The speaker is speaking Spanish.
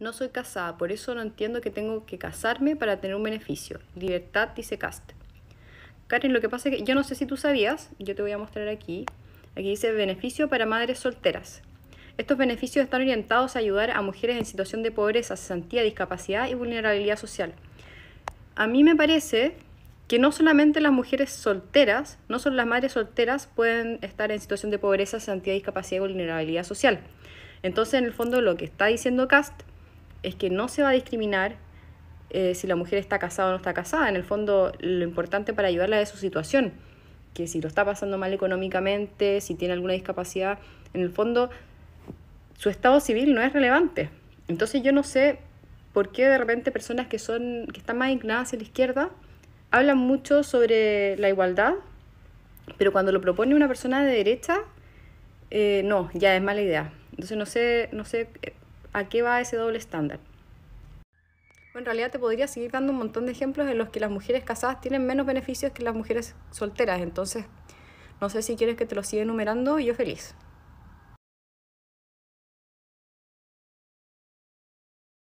No soy casada, por eso no entiendo que tengo que casarme para tener un beneficio. Libertad, dice Cast. Karen, lo que pasa es que yo no sé si tú sabías, yo te voy a mostrar aquí. Aquí dice beneficio para madres solteras. Estos beneficios están orientados a ayudar a mujeres en situación de pobreza, santidad, discapacidad y vulnerabilidad social. A mí me parece que no solamente las mujeres solteras, no solo las madres solteras pueden estar en situación de pobreza, santidad, discapacidad y vulnerabilidad social. Entonces, en el fondo, lo que está diciendo Cast es que no se va a discriminar eh, si la mujer está casada o no está casada. En el fondo, lo importante para ayudarla es su situación, que si lo está pasando mal económicamente, si tiene alguna discapacidad, en el fondo su estado civil no es relevante. Entonces yo no sé por qué de repente personas que, son, que están más inclinadas a la izquierda hablan mucho sobre la igualdad, pero cuando lo propone una persona de derecha, eh, no, ya es mala idea. Entonces no sé, no sé eh, ¿A qué va ese doble estándar? En realidad te podría seguir dando un montón de ejemplos en los que las mujeres casadas tienen menos beneficios que las mujeres solteras. Entonces, no sé si quieres que te lo siga enumerando, y yo feliz.